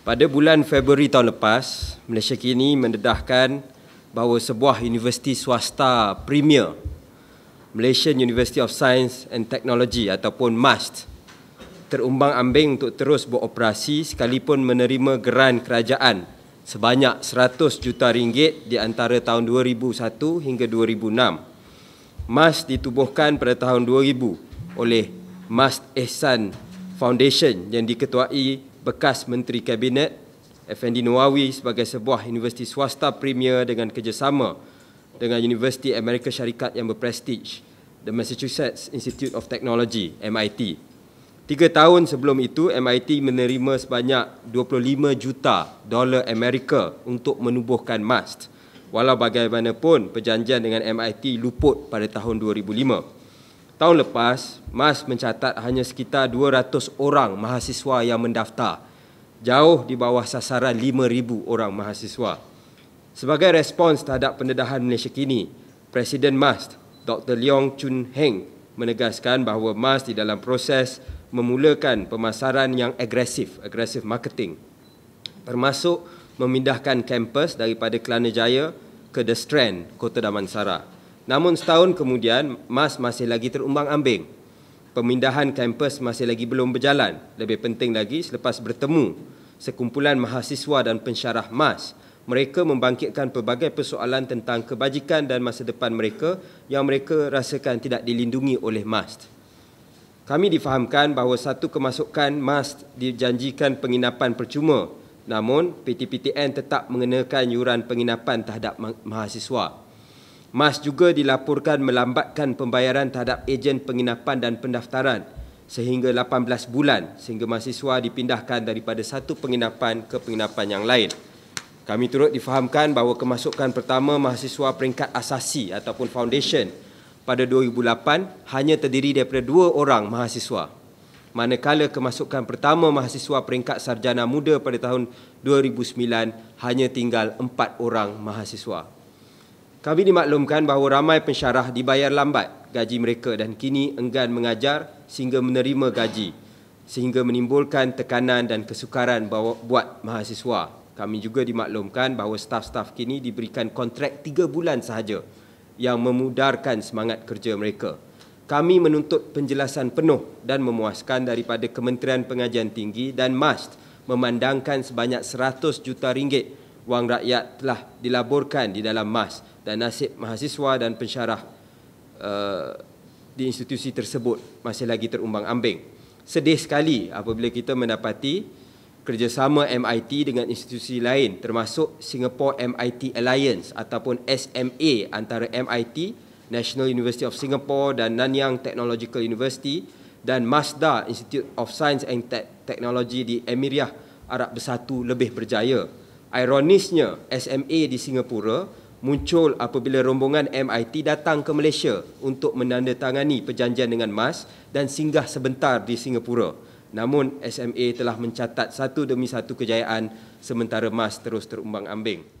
Pada bulan Februari tahun lepas, Malaysia kini mendedahkan bahawa sebuah universiti swasta premier, Malaysian University of Science and Technology ataupun MUST, terumbang ambing untuk terus beroperasi sekalipun menerima geran kerajaan sebanyak 100 juta ringgit di antara tahun 2001 hingga 2006. MUST ditubuhkan pada tahun 2000 oleh MUST Ehsan Foundation yang diketuai bekas Menteri Kabinet FND Nawawi sebagai sebuah universiti swasta premier dengan kerjasama dengan Universiti Amerika Syarikat yang berprestij The Massachusetts Institute of Technology, MIT Tiga tahun sebelum itu, MIT menerima sebanyak 25 juta dolar Amerika untuk menubuhkan MAST Walau bagaimanapun, perjanjian dengan MIT luput pada tahun 2005 tahun lepas, MAS mencatat hanya sekitar 200 orang mahasiswa yang mendaftar, jauh di bawah sasaran 5,000 orang mahasiswa. Sebagai respons terhadap pendedahan Malaysia kini, Presiden MAS, Dr. Leong Chun Heng, menegaskan bahawa MAS di dalam proses memulakan pemasaran yang agresif, agresif marketing, termasuk memindahkan kampus daripada Kelana Jaya ke The Strand, Kota Damansara. Namun setahun kemudian, MAS masih lagi terumbang-ambing. Pemindahan kampus masih lagi belum berjalan. Lebih penting lagi, selepas bertemu sekumpulan mahasiswa dan pensyarah MAS, mereka membangkitkan pelbagai persoalan tentang kebajikan dan masa depan mereka yang mereka rasakan tidak dilindungi oleh MAS. Kami difahamkan bahawa satu kemasukan MAS dijanjikan penginapan percuma, namun PTPTN tetap mengenakan yuran penginapan terhadap mahasiswa. Mas juga dilaporkan melambatkan pembayaran terhadap ejen penginapan dan pendaftaran sehingga 18 bulan sehingga mahasiswa dipindahkan daripada satu penginapan ke penginapan yang lain. Kami turut difahamkan bahawa kemasukan pertama mahasiswa peringkat asasi ataupun foundation pada 2008 hanya terdiri daripada dua orang mahasiswa. Manakala kemasukan pertama mahasiswa peringkat sarjana muda pada tahun 2009 hanya tinggal empat orang mahasiswa. Kami dimaklumkan bahawa ramai pensyarah dibayar lambat gaji mereka dan kini enggan mengajar sehingga menerima gaji sehingga menimbulkan tekanan dan kesukaran buat mahasiswa. Kami juga dimaklumkan bahawa staf-staf kini diberikan kontrak tiga bulan sahaja yang memudarkan semangat kerja mereka. Kami menuntut penjelasan penuh dan memuaskan daripada Kementerian Pengajian Tinggi dan MAST memandangkan sebanyak 100 juta ringgit wang rakyat telah dilaburkan di dalam MAS dan nasib mahasiswa dan pensyarah uh, di institusi tersebut masih lagi terumbang-ambing. Sedih sekali apabila kita mendapati kerjasama MIT dengan institusi lain termasuk Singapore MIT Alliance ataupun SMA antara MIT, National University of Singapore dan Nanyang Technological University dan MASDA Institute of Science and Technology di Emiriah Arab Bersatu lebih berjaya. Ironisnya, SMA di Singapura muncul apabila rombongan MIT datang ke Malaysia untuk menandatangani perjanjian dengan MAS dan singgah sebentar di Singapura. Namun, SMA telah mencatat satu demi satu kejayaan sementara MAS terus terumbang-ambing.